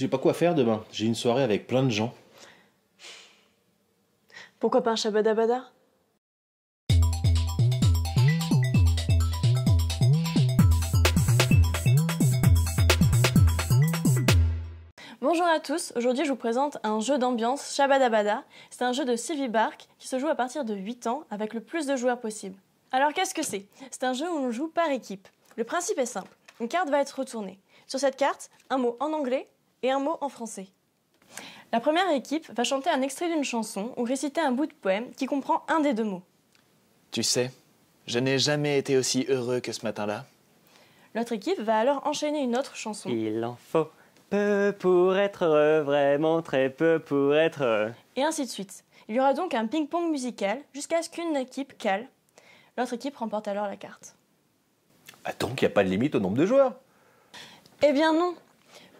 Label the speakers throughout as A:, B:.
A: j'ai pas quoi faire demain. J'ai une soirée avec plein de gens. Pourquoi pas un Shabadabada Bonjour à tous, aujourd'hui je vous présente un jeu d'ambiance Shabadabada. C'est un jeu de Sylvie Bark qui se joue à partir de 8 ans avec le plus de joueurs possible. Alors qu'est-ce que c'est C'est un jeu où on joue par équipe. Le principe est simple, une carte va être retournée. Sur cette carte, un mot en anglais et un mot en français. La première équipe va chanter un extrait d'une chanson ou réciter un bout de poème qui comprend un des deux mots. Tu sais, je n'ai jamais été aussi heureux que ce matin-là. L'autre équipe va alors enchaîner une autre chanson. Il en faut peu pour être heureux, vraiment très peu pour être Et ainsi de suite. Il y aura donc un ping-pong musical jusqu'à ce qu'une équipe cale. L'autre équipe remporte alors la carte. Attends, il n'y a pas de limite au nombre de joueurs Eh bien non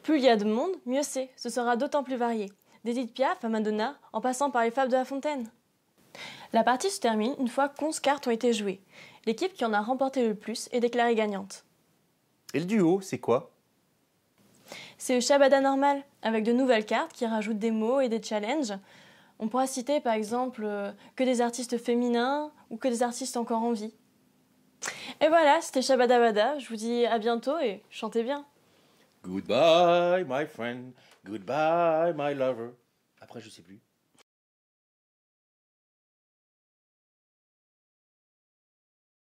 A: plus il y a de monde, mieux c'est, ce sera d'autant plus varié. D'Edith Piaf à Madonna, en passant par les Fables de la Fontaine. La partie se termine une fois qu'onze cartes ont été jouées. L'équipe qui en a remporté le plus est déclarée gagnante. Et le duo, c'est quoi C'est le Shabada normal, avec de nouvelles cartes qui rajoutent des mots et des challenges. On pourra citer par exemple euh, que des artistes féminins ou que des artistes encore en vie. Et voilà, c'était Shabada Bada. Je vous dis à bientôt et chantez bien. Goodbye, my friend. Goodbye, my lover. Après, je sais plus.